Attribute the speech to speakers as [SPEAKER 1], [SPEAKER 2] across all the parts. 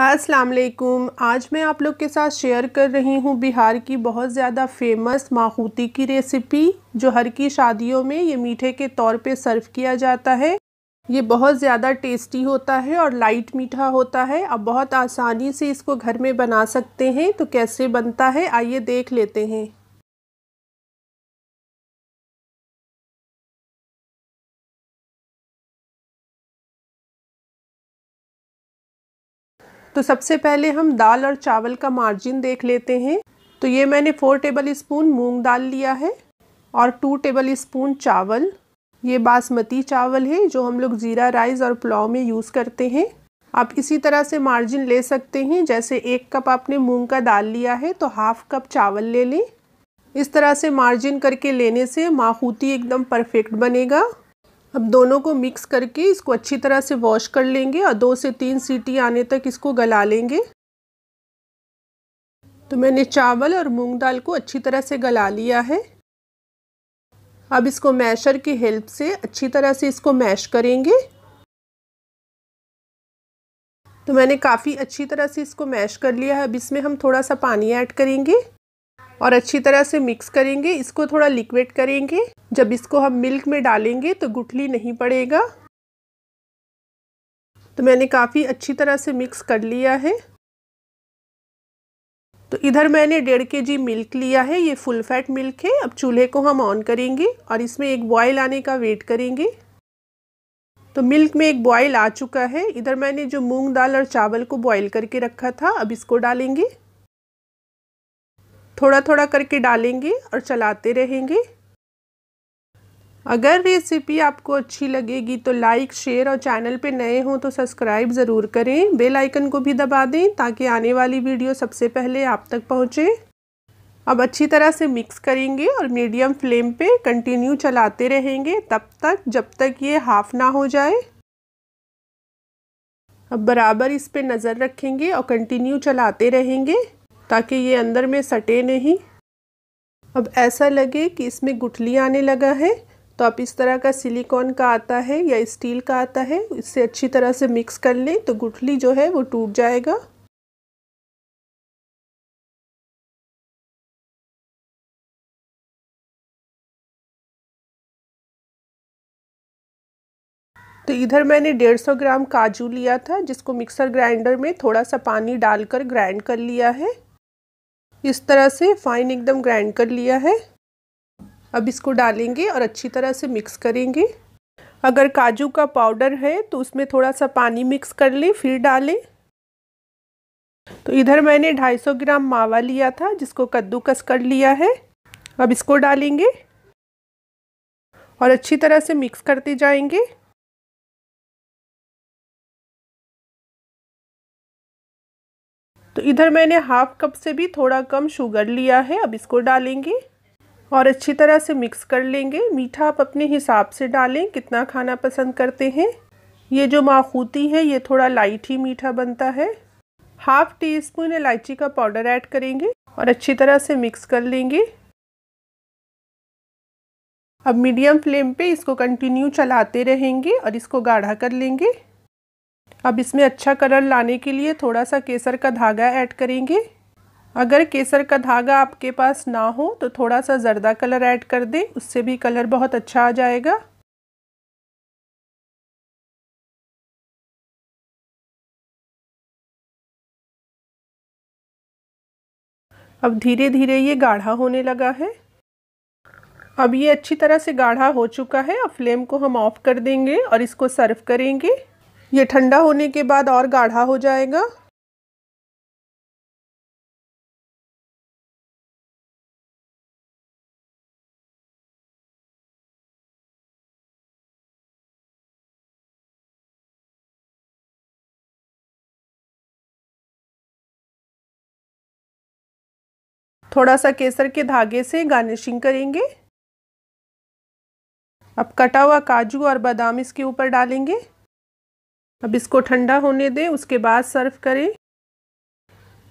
[SPEAKER 1] अस्सलाम वालेकुम आज मैं आप लोग के साथ शेयर कर रही हूँ बिहार की बहुत ज़्यादा फेमस माखूती की रेसिपी जो हर की शादियों में ये मीठे के तौर पे सर्व किया जाता है ये बहुत ज़्यादा टेस्टी होता है और लाइट मीठा होता है आप बहुत आसानी से इसको घर में बना सकते हैं तो कैसे बनता है आइए देख लेते हैं तो सबसे पहले हम दाल और चावल का मार्जिन देख लेते हैं तो ये मैंने फ़ोर टेबल स्पून मूँग दाल लिया है और टू टेबल स्पून चावल ये बासमती चावल है जो हम लोग ज़ीरा राइस और पुलाव में यूज़ करते हैं आप इसी तरह से मार्जिन ले सकते हैं जैसे एक कप आपने मूंग का दाल लिया है तो हाफ़ कप चावल ले लें इस तरह से मार्जिन करके लेने से माहूती एकदम परफेक्ट बनेगा अब दोनों को मिक्स करके इसको अच्छी तरह से वॉश कर लेंगे और दो से तीन सीटी आने तक इसको गला लेंगे तो मैंने चावल और मूंग दाल को अच्छी तरह से गला लिया है अब इसको मैशर की हेल्प से अच्छी तरह से इसको मैश करेंगे तो मैंने काफ़ी अच्छी तरह से इसको मैश कर लिया है अब इसमें हम थोड़ा सा पानी ऐड करेंगे और अच्छी तरह से मिक्स करेंगे इसको थोड़ा लिक्विड करेंगे जब इसको हम मिल्क में डालेंगे तो गुठली नहीं पड़ेगा तो मैंने काफ़ी अच्छी तरह से मिक्स कर लिया है तो इधर मैंने डेढ़ के जी मिल्क लिया है ये फुल फैट मिल्क है अब चूल्हे को हम ऑन करेंगे और इसमें एक बॉयल आने का वेट करेंगे तो मिल्क में एक बॉयल आ चुका है इधर मैंने जो मूंग दाल और चावल को बॉयल करके रखा था अब इसको डालेंगे थोड़ा थोड़ा करके डालेंगे और चलाते रहेंगे अगर रेसिपी आपको अच्छी लगेगी तो लाइक शेयर और चैनल पे नए हों तो सब्सक्राइब ज़रूर करें बेल आइकन को भी दबा दें ताकि आने वाली वीडियो सबसे पहले आप तक पहुँचे अब अच्छी तरह से मिक्स करेंगे और मीडियम फ्लेम पे कंटिन्यू चलाते रहेंगे तब तक जब तक ये हाफ ना हो जाए अब बराबर इस पे नज़र रखेंगे और कंटिन्यू चलाते रहेंगे ताकि ये अंदर में सटे नहीं अब ऐसा लगे कि इसमें गुठली आने लगा है तो आप इस तरह का सिलिकॉन का आता है या स्टील का आता है इससे अच्छी तरह से मिक्स कर लें तो गुठली जो है वो टूट जाएगा तो इधर मैंने 150 ग्राम काजू लिया था जिसको मिक्सर ग्राइंडर में थोड़ा सा पानी डालकर ग्राइंड कर लिया है इस तरह से फाइन एकदम ग्राइंड कर लिया है अब इसको डालेंगे और अच्छी तरह से मिक्स करेंगे अगर काजू का पाउडर है तो उसमें थोड़ा सा पानी मिक्स कर लें फिर डालें तो इधर मैंने 250 ग्राम मावा लिया था जिसको कद्दूकस कर लिया है अब इसको डालेंगे और अच्छी तरह से मिक्स करते जाएंगे तो इधर मैंने हाफ कप से भी थोड़ा कम शुगर लिया है अब इसको डालेंगे और अच्छी तरह से मिक्स कर लेंगे मीठा आप अपने हिसाब से डालें कितना खाना पसंद करते हैं ये जो माखूती है ये थोड़ा लाइट ही मीठा बनता है हाफ टी स्पून इलायची का पाउडर ऐड करेंगे और अच्छी तरह से मिक्स कर लेंगे अब मीडियम फ्लेम पे इसको कंटिन्यू चलाते रहेंगे और इसको गाढ़ा कर लेंगे अब इसमें अच्छा कलर लाने के लिए थोड़ा सा केसर का धागा ऐड करेंगे अगर केसर का धागा आपके पास ना हो तो थोड़ा सा जर्दा कलर ऐड कर दें उससे भी कलर बहुत अच्छा आ जाएगा अब धीरे धीरे ये गाढ़ा होने लगा है अब ये अच्छी तरह से गाढ़ा हो चुका है अब फ्लेम को हम ऑफ़ कर देंगे और इसको सर्व करेंगे ये ठंडा होने के बाद और गाढ़ा हो जाएगा
[SPEAKER 2] थोड़ा सा केसर के धागे
[SPEAKER 1] से गार्निशिंग करेंगे अब कटा हुआ काजू और बादाम इसके ऊपर डालेंगे अब इसको ठंडा होने दें उसके बाद सर्व करें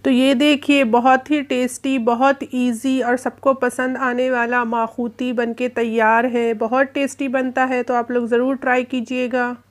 [SPEAKER 1] तो ये देखिए बहुत ही टेस्टी बहुत इजी और सबको पसंद आने वाला माखूती बनके तैयार है बहुत टेस्टी बनता है तो आप लोग ज़रूर ट्राई कीजिएगा